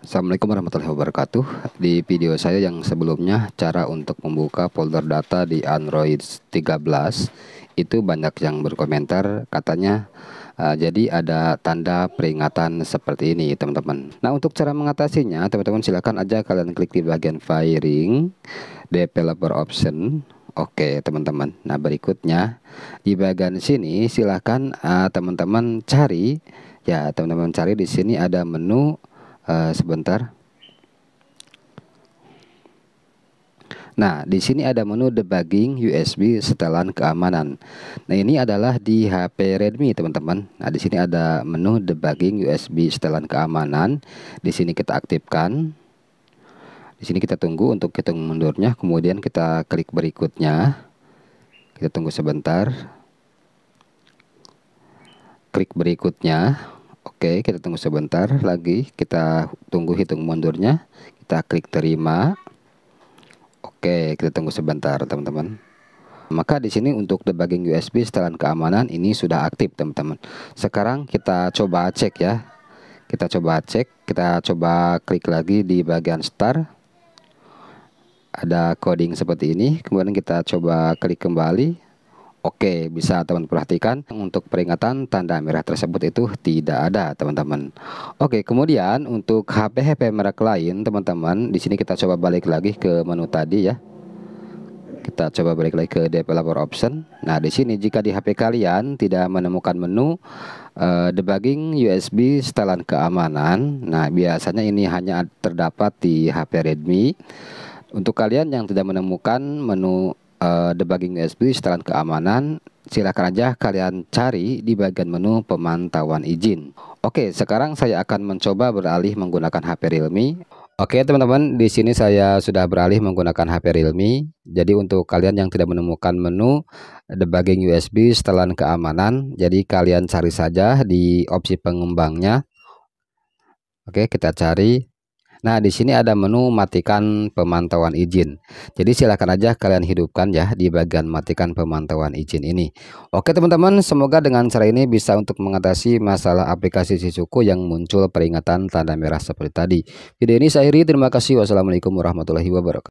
Assalamualaikum warahmatullahi wabarakatuh Di video saya yang sebelumnya Cara untuk membuka folder data di Android 13 Itu banyak yang berkomentar Katanya uh, Jadi ada tanda peringatan seperti ini teman-teman Nah untuk cara mengatasinya Teman-teman silahkan aja kalian klik di bagian firing Developer option Oke teman-teman Nah berikutnya Di bagian sini silahkan ah, teman-teman uh, teman -teman cari Ya teman-teman cari di sini ada menu Eh, sebentar. Nah, di sini ada menu debugging USB setelan keamanan. Nah, ini adalah di HP Redmi, teman-teman. Nah, di sini ada menu debugging USB setelan keamanan. Di sini kita aktifkan. Di sini kita tunggu untuk hitung mundurnya, kemudian kita klik berikutnya. Kita tunggu sebentar. Klik berikutnya. Oke, kita tunggu sebentar lagi. Kita tunggu hitung mundurnya. Kita klik terima. Oke, kita tunggu sebentar, teman-teman. Maka di sini untuk debugging USB setelan keamanan ini sudah aktif, teman-teman. Sekarang kita coba cek ya. Kita coba cek, kita coba klik lagi di bagian start. Ada coding seperti ini. Kemudian kita coba klik kembali Oke, bisa teman perhatikan untuk peringatan tanda merah tersebut itu tidak ada, teman-teman. Oke, kemudian untuk HP-HP merek lain, teman-teman, di sini kita coba balik lagi ke menu tadi ya. Kita coba balik lagi ke developer option. Nah, di sini jika di HP kalian tidak menemukan menu uh, debugging USB setelan keamanan, nah biasanya ini hanya terdapat di HP Redmi. Untuk kalian yang tidak menemukan menu uh, debugging USB setelan keamanan silakan aja kalian cari di bagian menu pemantauan izin Oke sekarang saya akan mencoba beralih menggunakan HP Realme Oke teman-teman, di sini saya sudah beralih menggunakan HP Realme. Jadi untuk kalian yang tidak menemukan menu debugging USB setelan keamanan, jadi kalian cari saja di opsi pengembangnya. Oke, kita cari Nah, di sini ada menu matikan pemantauan izin. Jadi silakan aja kalian hidupkan ya di bagian matikan pemantauan izin ini. Oke, teman-teman, semoga dengan cara ini bisa untuk mengatasi masalah aplikasi Shizuku yang muncul peringatan tanda merah seperti tadi. Video ini saya akhiri. Terima kasih. Wassalamualaikum warahmatullahi wabarakatuh.